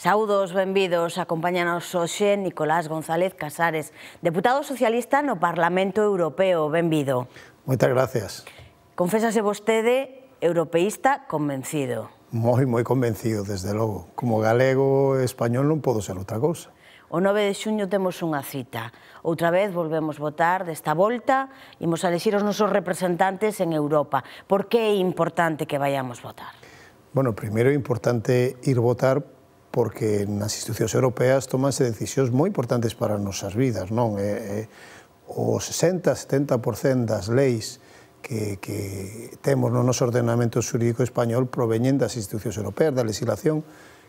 Saudos, benvidos, acompañanos hoxe Nicolás González Casares, deputado socialista no Parlamento Europeo. Benvido. Moitas gracias. Confésase vostede europeísta convencido. Moi, moi convencido, desde logo. Como galego e español non podo ser outra cousa. O 9 de xuño temos unha cita. Outra vez volvemos votar desta volta, imos a elegir os nosos representantes en Europa. Por que é importante que vayamos votar? Bueno, primeiro é importante ir votar porque nas institucións europeas tomanse decisións moi importantes para as nosas vidas, non? E, e, o 60-70% das leis que, que temos no noso ordenamento xurídico español proveñen das institucións europeas, da legislación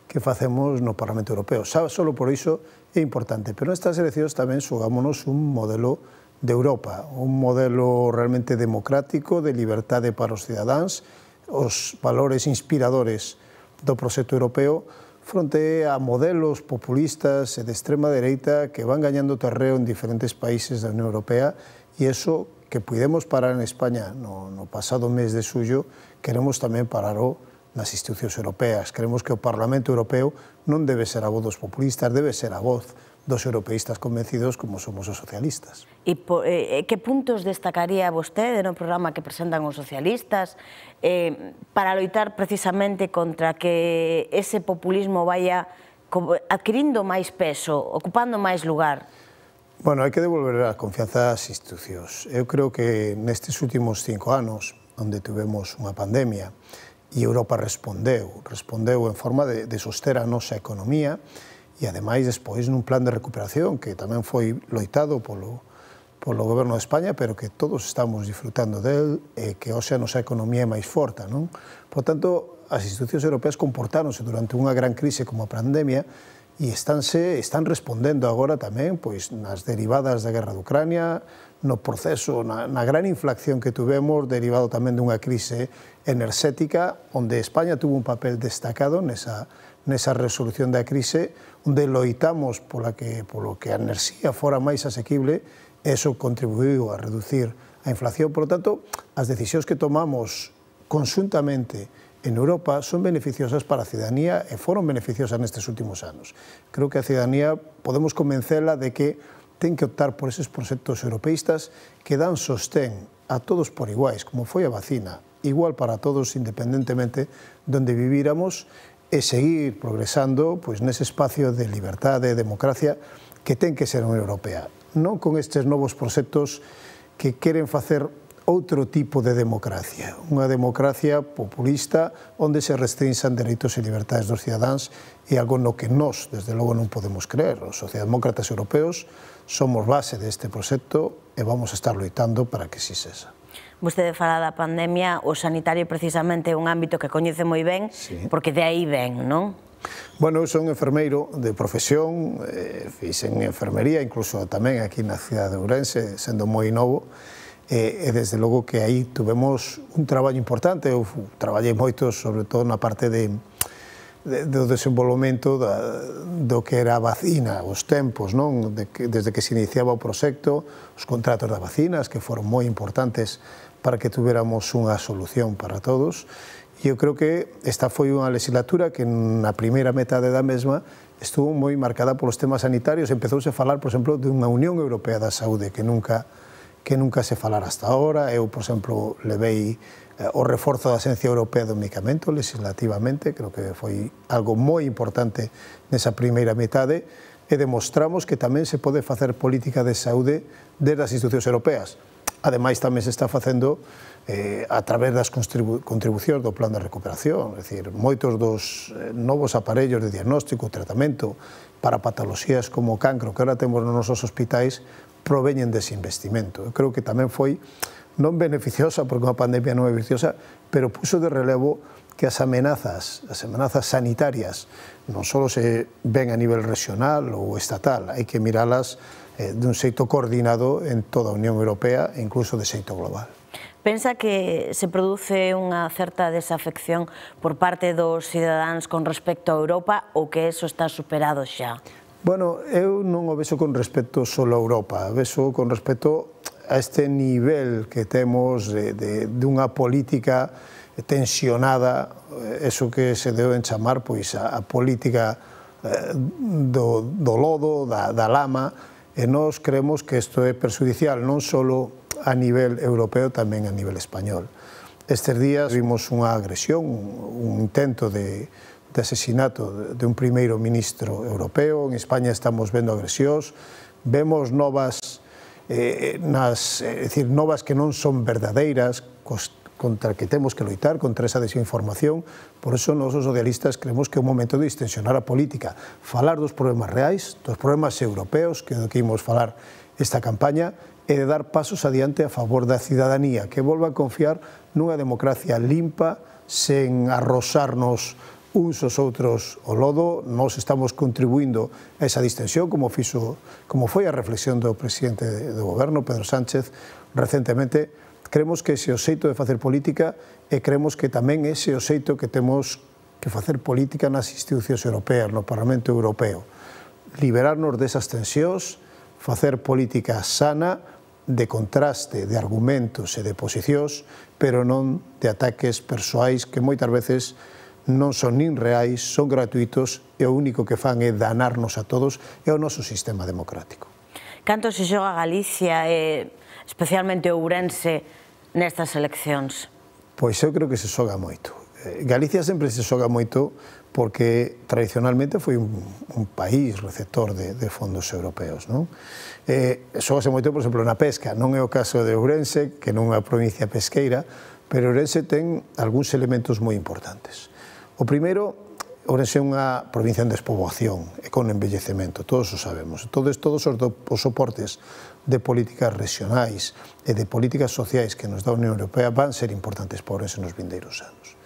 que facemos no Parlamento Europeo. Xa solo por iso é importante, pero nestas eleccións tamén xogámonos un modelo de Europa, un modelo realmente democrático, de liberdade para os cidadáns, os valores inspiradores do proxecto europeo, fronte a modelos populistas e de extrema dereita que van gañando terreo en diferentes países da Unión Europea e eso que podemos parar en España no, no pasado mes de suyo, queremos tamén o nas institucións europeas. Queremos que o Parlamento Europeo non debe ser a voz dos populistas, debe ser a voz dos europeístas convencidos como somos os socialistas. E po, eh, que puntos destacaría vostede no programa que presentan os socialistas eh, para loitar precisamente contra que ese populismo vaya adquirindo máis peso, ocupando máis lugar? Bueno, hai que devolver a confianza ás institucións. Eu creo que nestes últimos cinco anos, onde tivemos unha pandemia, e Europa respondeu, respondeu en forma de, de soster a nosa economía, e ademais despois nun plan de recuperación que tamén foi loitado polo, polo goberno de España, pero que todos estamos disfrutando del e que hoxe a nosa economía é máis forta. Non? Por tanto, as institucións europeas comportáronse durante unha gran crise como a pandemia e estánse, están respondendo agora tamén pois, nas derivadas da guerra de Ucrania, no proceso, na, na gran inflación que tuvemos, derivado tamén dunha crise enerxética, onde España tuvo un papel destacado nesa, nesa resolución da crise onde loitamos pola que, polo que a enerxía fora máis asequible e eso contribuiu a reducir a inflación. Por lo tanto, as decisións que tomamos consuntamente en Europa son beneficiosas para a cidadanía e foron beneficiosas nestes últimos anos. Creo que a cidadanía podemos convencela de que ten que optar por eses proxectos europeístas que dan sostén a todos por iguais, como foi a vacina, igual para todos independentemente donde vivíramos e seguir progresando pois, nese espacio de liberdade e democracia que ten que ser a Unión Europea. Non con estes novos proxectos que queren facer outro tipo de democracia, unha democracia populista onde se restrinxan dereitos e libertades dos cidadáns e algo no que nós, desde logo, non podemos creer. Os sociodemócratas europeos somos base deste proxecto e vamos a estar loitando para que si cesa. Vostede fala da pandemia, o sanitario precisamente é un ámbito que coñece moi ben, sí. porque de aí ven, non? Bueno, eu son enfermeiro de profesión, eh, en enfermería, incluso tamén aquí na cidade de Ourense, sendo moi novo, e, eh, e desde logo que aí tuvemos un traballo importante, eu traballei moito, sobre todo na parte de de, do desenvolvemento da, do que era a vacina, os tempos, non? De que, desde que se iniciaba o proxecto, os contratos da vacinas, que foron moi importantes para que tuviéramos unha solución para todos. E eu creo que esta foi unha legislatura que na primeira metade da mesma estuvo moi marcada polos temas sanitarios. Empezouse a falar, por exemplo, dunha Unión Europea da Saúde que nunca que nunca se falara hasta ahora. Eu, por exemplo, levei eh, o reforzo da Asencia Europea do Medicamento legislativamente, creo que foi algo moi importante nesa primeira metade, e demostramos que tamén se pode facer política de saúde desde as institucións europeas. Ademais, tamén se está facendo eh, a través das contribucións do plan de recuperación, é dicir, moitos dos eh, novos aparellos de diagnóstico, tratamento para patoloxías como o cancro que ahora temos nos nosos hospitais proveñen dese investimento. Eu creo que tamén foi non beneficiosa, porque a pandemia non é beneficiosa, pero puso de relevo que as amenazas, as amenazas sanitarias, non só se ven a nivel regional ou estatal, hai que miralas eh, dun xeito coordinado en toda a Unión Europea e incluso de xeito global. Pensa que se produce unha certa desafección por parte dos cidadáns con respecto a Europa ou que eso está superado xa? Bueno, eu non o vexo con respecto só a Europa, vexo con respecto a este nivel que temos de, de, dunha política tensionada, eso que se deu en chamar pois a, a política eh, do, do lodo, da, da lama, e nós creemos que isto é perjudicial non só a nivel europeo tamén a nivel español. Estes días vimos unha agresión, un intento de, de asesinato de un primeiro ministro europeo. En España estamos vendo agresións, vemos novas eh, nas, eh, é dicir, novas que non son verdadeiras, contra que temos que loitar, contra esa desinformación. Por eso nós os socialistas creemos que é un momento de distensionar a política, falar dos problemas reais, dos problemas europeos, que é do que imos falar esta campaña e de dar pasos adiante a favor da cidadanía, que volva a confiar nunha democracia limpa, sen arrosarnos uns os outros o lodo, nós estamos contribuindo a esa distensión, como, fixo, como foi a reflexión do presidente do goberno, Pedro Sánchez, recentemente, creemos que ese o xeito de facer política e creemos que tamén ese o xeito que temos que facer política nas institucións europeas, no Parlamento Europeo. Liberarnos desas tensións, facer política sana de contraste de argumentos e de posicións, pero non de ataques persoais que moitas veces non son nin reais, son gratuitos e o único que fan é danarnos a todos e o noso sistema democrático. Canto se xoga Galicia e especialmente Ourense nestas eleccións? Pois eu creo que se xoga moito. Eh, Galicia sempre se xoga moito porque tradicionalmente foi un, un país receptor de, de fondos europeos. Non? Eh, xogase moito, por exemplo, na pesca. Non é o caso de Ourense, que non é unha provincia pesqueira, pero Ourense ten algúns elementos moi importantes. O primeiro, Ourense é unha provincia en despoboación e con envellecemento, todos o sabemos. Todos, todos os, do, os soportes de políticas regionais e de políticas sociais que nos dá a Unión Europea van ser importantes para Ourense nos vindeiros anos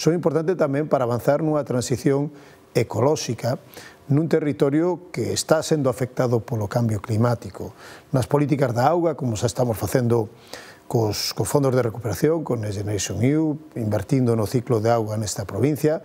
son importantes tamén para avanzar nunha transición ecolóxica nun territorio que está sendo afectado polo cambio climático. Nas políticas da auga, como xa estamos facendo cos, cos fondos de recuperación, con Next Generation EU, invertindo no ciclo de auga nesta provincia,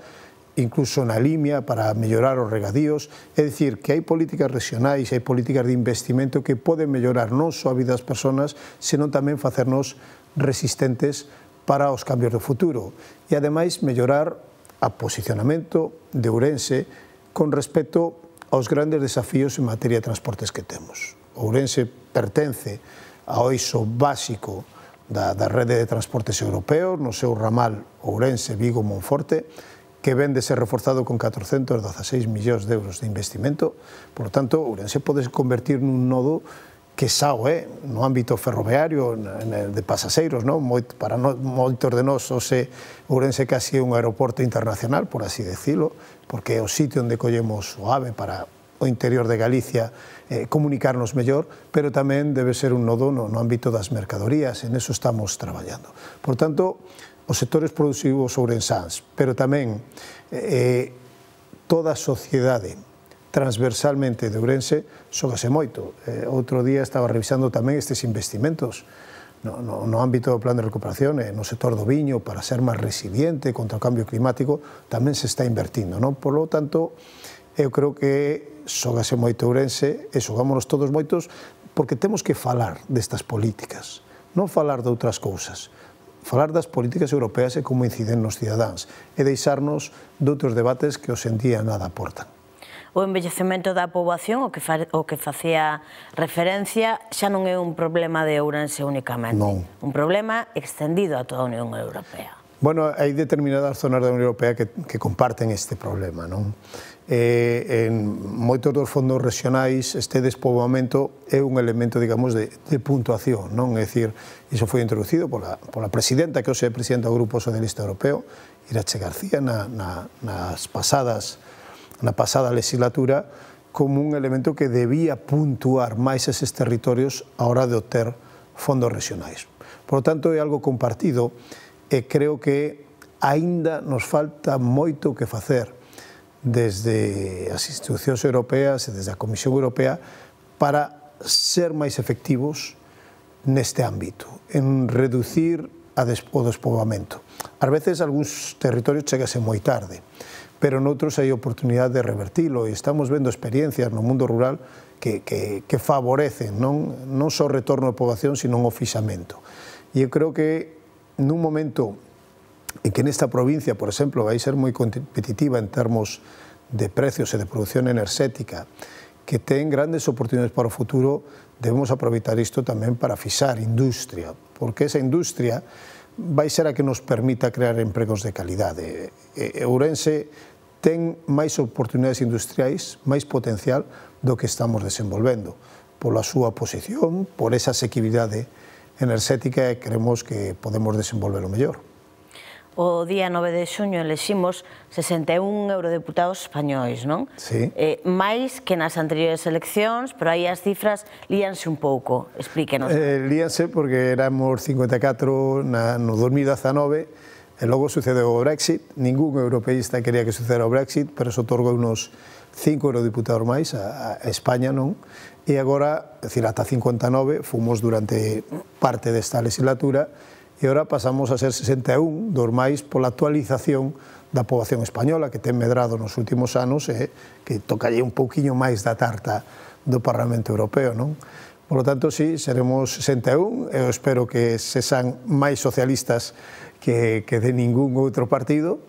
incluso na limia para mellorar os regadíos, é dicir, que hai políticas regionais, hai políticas de investimento que poden mellorar non só a vida das persoas, senón tamén facernos resistentes para os cambios do futuro e, ademais, mellorar a posicionamento de Ourense con respecto aos grandes desafíos en materia de transportes que temos. Ourense pertence ao iso básico da, da rede de transportes europeos no seu ramal Ourense-Vigo-Monforte que de ser reforzado con 416 millóns de euros de investimento. Por tanto, Ourense pode convertir nun nodo que xa o é eh, no ámbito ferroviario de pasaseiros, non? Moi, para no, moitos de nós se Ourense casi é un aeroporto internacional, por así decirlo, porque é o sitio onde collemos o AVE para o interior de Galicia eh, comunicarnos mellor, pero tamén debe ser un nodo no, no ámbito das mercadorías, en eso estamos traballando. Por tanto, os sectores produtivos ourensáns, pero tamén eh, eh toda a sociedade transversalmente de Ourense xogase moito. Eh, outro día estaba revisando tamén estes investimentos no, no, no ámbito do plan de recuperación e eh, no sector do viño para ser máis resiliente contra o cambio climático tamén se está invertindo. Non? Por lo tanto, eu creo que xogase moito Ourense e xogámonos todos moitos porque temos que falar destas políticas, non falar de outras cousas falar das políticas europeas e como inciden nos cidadáns e deixarnos doutros debates que os día nada aportan o envellecemento da poboación, o que, fa, o que facía referencia, xa non é un problema de Ourense únicamente. Non. Un problema extendido a toda a Unión Europea. Bueno, hai determinadas zonas da Unión Europea que, que comparten este problema, non? eh, en moitos dos fondos regionais este despoboamento é un elemento, digamos, de, de puntuación, non? É dicir, iso foi introducido pola, pola presidenta, que hoxe é presidenta do Grupo Socialista Europeo, Irache García, na, na, nas pasadas na pasada legislatura como un elemento que debía puntuar máis eses territorios a hora de obter fondos regionais. Por tanto, é algo compartido e creo que aínda nos falta moito que facer desde as institucións europeas e desde a Comisión Europea para ser máis efectivos neste ámbito, en reducir a o despobamento. Ás veces, algúns territorios chegase moi tarde pero noutros hai oportunidade de revertilo e estamos vendo experiencias no mundo rural que, que, que favorecen non, non só o retorno de poboación, sino o fixamento. E eu creo que nun momento en que nesta provincia, por exemplo, vai ser moi competitiva en termos de precios e de produción enerxética, que ten grandes oportunidades para o futuro, debemos aproveitar isto tamén para fixar industria, porque esa industria vai ser a que nos permita crear empregos de calidade. E Ourense ten máis oportunidades industriais, máis potencial do que estamos desenvolvendo pola súa posición, por esa asequibilidade enerxética e creemos que podemos desenvolver o mellor o día 9 de xuño eleximos 61 eurodeputados españois, non? Sí. Eh, máis que nas anteriores eleccións, pero aí as cifras líanse un pouco. Explíquenos. Eh, líanse porque éramos 54 na, no 2019, e logo sucedeu o Brexit. Ningún europeísta quería que sucedera o Brexit, pero se otorgo unos 5 eurodiputados máis a, a España, non? E agora, decir, ata 59, fomos durante parte desta legislatura, e ora pasamos a ser 61 dos máis pola actualización da poboación española que ten medrado nos últimos anos e eh, que tocalle un pouquiño máis da tarta do Parlamento Europeo, non? Por lo tanto, sí, seremos 61, eu espero que se san máis socialistas que, que de ningún outro partido,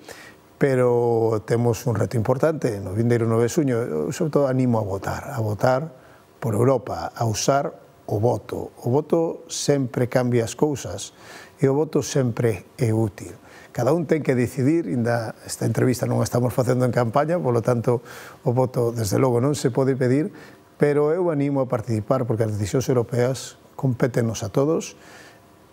pero temos un reto importante no vindeiro 9 de Eu, sobre todo, animo a votar, a votar por Europa, a usar o voto. O voto sempre cambia as cousas e o voto sempre é útil. Cada un ten que decidir, inda esta entrevista non a estamos facendo en campaña, polo tanto, o voto, desde logo, non se pode pedir, pero eu animo a participar, porque as decisións europeas competenos a todos,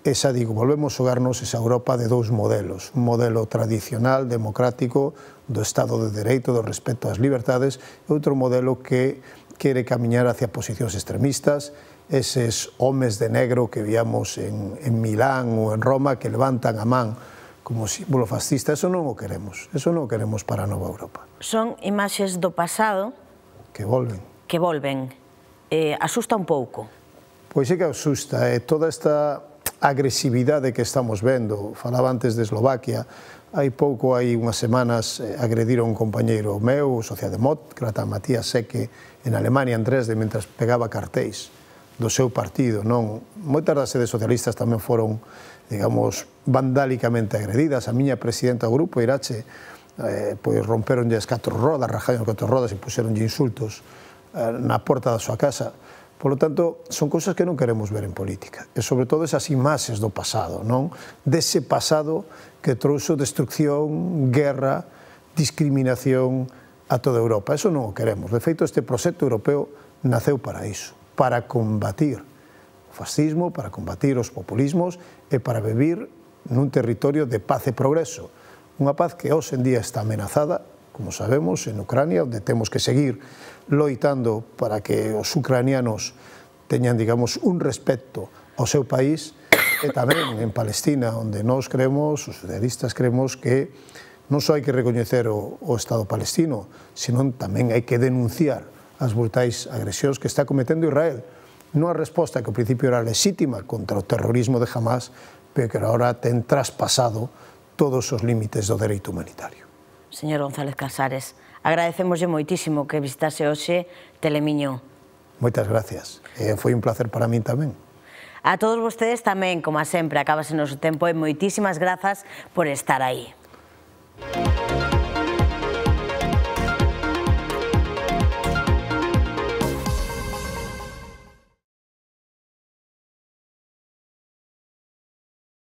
e xa digo, volvemos xogarnos esa Europa de dous modelos, un modelo tradicional, democrático, do Estado de Dereito, do respeto ás libertades, e outro modelo que quere camiñar hacia posicións extremistas, eses homes de negro que víamos en, en Milán ou en Roma que levantan a man como símbolo fascista, eso non o queremos, eso non o queremos para a nova Europa. Son imaxes do pasado que volven. Que volven. Eh, asusta un pouco. Pois sí que asusta, eh, toda esta agresividade que estamos vendo, falaba antes de Eslovaquia, hai pouco, hai unhas semanas, eh, agrediron un compañeiro meu, socialdemócrata, Matías Seque, en Alemania, en Dresde, mentras pegaba cartéis do seu partido, non? Moitas das sedes socialistas tamén foron, digamos, vandálicamente agredidas. A miña presidenta do grupo, Irache, eh, pois romperon as catro rodas, rajaron catro rodas e puxeronlle insultos eh, na porta da súa casa. Por lo tanto, son cousas que non queremos ver en política. E sobre todo esas imaxes do pasado, non? Dese pasado que trouxo destrucción, guerra, discriminación a toda Europa. Eso non o queremos. De feito, este proxecto europeo naceu para iso para combatir o fascismo, para combatir os populismos e para vivir nun territorio de paz e progreso. Unha paz que hoxe en día está amenazada, como sabemos, en Ucrania, onde temos que seguir loitando para que os ucranianos teñan, digamos, un respecto ao seu país e tamén en Palestina, onde nós creemos, os socialistas creemos que non só hai que recoñecer o, o Estado palestino, senón tamén hai que denunciar as brutais agresións que está cometendo Israel. Non a resposta que ao principio era lexítima contra o terrorismo de Hamas, pero que agora ten traspasado todos os límites do dereito humanitario. Señor González Casares, agradecemoslle moitísimo que visitase hoxe Telemiño. Moitas gracias. Eh, foi un placer para min tamén. A todos vostedes tamén, como a sempre, acabase noso tempo e moitísimas grazas por estar aí. Música